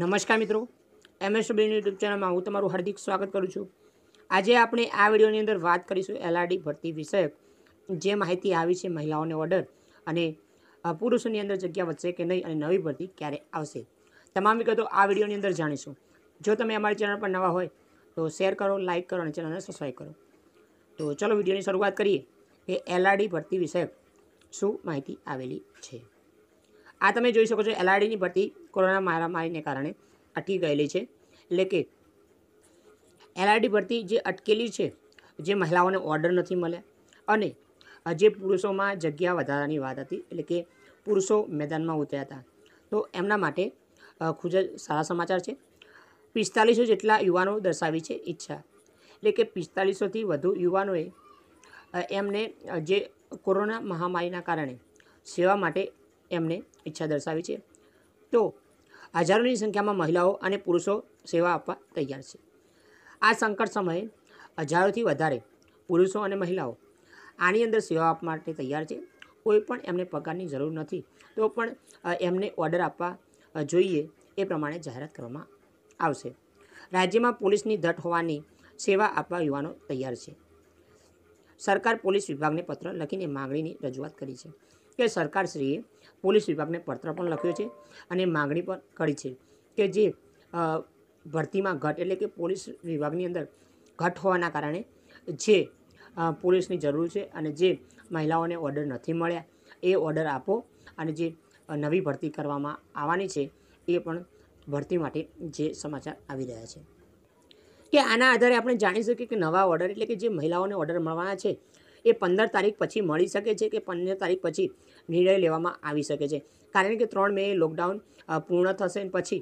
નમસ્કાર મિત્રો MSB YouTube ચેનલમાં હું તમારું હાર્દિક સ્વાગત કરું છું આજે આપણે આ વિડીયોની અંદર વાત કરીશું એલઆરડી ભરતી વિષયક જે માહિતી આવી છે મહિલાઓને ઓર્ડર અને પુરુષોની અંદર જગ્યા વધશે કે નહીં અને નવી ભરતી ક્યારે આવશે તમામ વિગતો આ વિડીયોની અંદર જાણીશું જો તમે અમારી ચેનલ પર નવા હોય તો શેર કરો લાઇક કરો અને ચેનલને સબસ્ક્રાઈબ કરો તો ચલો વિડીયોની શરૂઆત કરીએ કે એલઆરડી ભરતી વિષયક શું માહિતી આવેલી છે આ તમે જોઈ શકો છો એલઆરડીની ભરતી કોરોના મહામારીને કારણે અટકી ગયેલી છે એટલે કે એલઆરડી ભરતી જે અટકેલી છે જે મહિલાઓને ઓર્ડર નથી મળ્યા અને જે પુરુષોમાં જગ્યા વધારાની વાત હતી એટલે કે પુરુષો મેદાનમાં ઉતર્યા હતા તો એમના માટે ખૂબ જ સારા સમાચાર છે પિસ્તાલીસો જેટલા યુવાનો દર્શાવી છે ઈચ્છા એટલે કે પિસ્તાલીસોથી વધુ યુવાનોએ એમને જે કોરોના મહામારીના કારણે સેવા માટે એમને ઈચ્છા દર્શાવી છે તો હજારોની સંખ્યામાં મહિલાઓ અને પુરુષો સેવા આપવા તૈયાર છે આ સંકટ સમયે હજારોથી વધારે પુરુષો અને મહિલાઓ આની અંદર સેવા આપવા માટે તૈયાર છે કોઈ પણ એમને પગારની જરૂર નથી તો પણ એમને ઓર્ડર આપવા જોઈએ એ પ્રમાણે જાહેરાત કરવામાં આવશે રાજ્યમાં પોલીસની ધટ હોવાની સેવા આપવા યુવાનો તૈયાર છે સરકાર પોલીસ વિભાગને પત્ર લખીને માંગણીની રજૂઆત કરી છે કે સરકારશ્રીએ પોલીસ વિભાગને પત્ર પણ લખ્યો છે અને માગણી પણ કરી છે કે જે ભરતીમાં ઘટ એટલે કે પોલીસ વિભાગની અંદર ઘટ હોવાના કારણે જે પોલીસની જરૂર છે અને જે મહિલાઓને ઓર્ડર નથી મળ્યા એ ઓર્ડર આપો અને જે નવી ભરતી કરવામાં આવવાની છે એ પણ ભરતી માટે જે સમાચાર આવી રહ્યા છે કે આના આધારે આપણે જાણી શકીએ કે નવા ઓર્ડર એટલે કે જે મહિલાઓને ઓર્ડર મળવાના છે એ પંદર તારીખ પછી મળી શકે છે કે પંદર તારીખ પછી નિર્ણય લેવામાં આવી શકે છે કારણ કે ત્રણ મે લોકડાઉન પૂર્ણ થશે પછી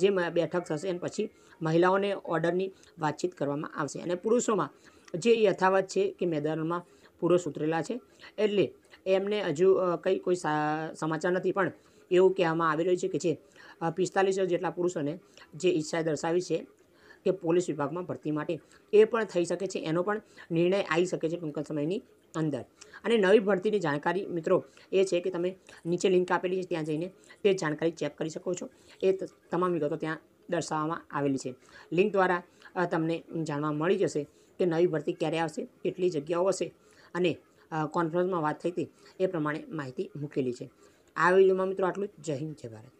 જે બેઠક થશે અને પછી મહિલાઓને ઓર્ડરની વાતચીત કરવામાં આવશે અને પુરુષોમાં જે યથાવત છે કે મેદાનમાં પુરુષ ઉતરેલા છે એટલે એમને હજુ કંઈ કોઈ સમાચાર નથી પણ એવું કહેવામાં આવી રહ્યું છે કે જે પિસ્તાલીસો જેટલા પુરુષોને જે ઈચ્છા દર્શાવી છે કે પોલીસ વિભાગમાં ભરતી માટે એ પણ થઈ શકે છે એનો પણ નિર્ણય આવી શકે છે ટૂંક સમયની અંદર અને નવી ભરતીની જાણકારી મિત્રો એ છે કે તમે નીચે લિંક આપેલી છે ત્યાં જઈને તે જાણકારી ચેક કરી શકો છો એ તમામ વિગતો ત્યાં દર્શાવવામાં આવેલી છે લિંક દ્વારા તમને જાણવા મળી જશે કે નવી ભરતી ક્યારે આવશે કેટલી જગ્યાઓ હશે અને કોન્ફરન્સમાં વાત થઈ હતી એ પ્રમાણે માહિતી મૂકેલી છે આ વિડીયોમાં મિત્રો આટલું જય હિન્દ જય ભારત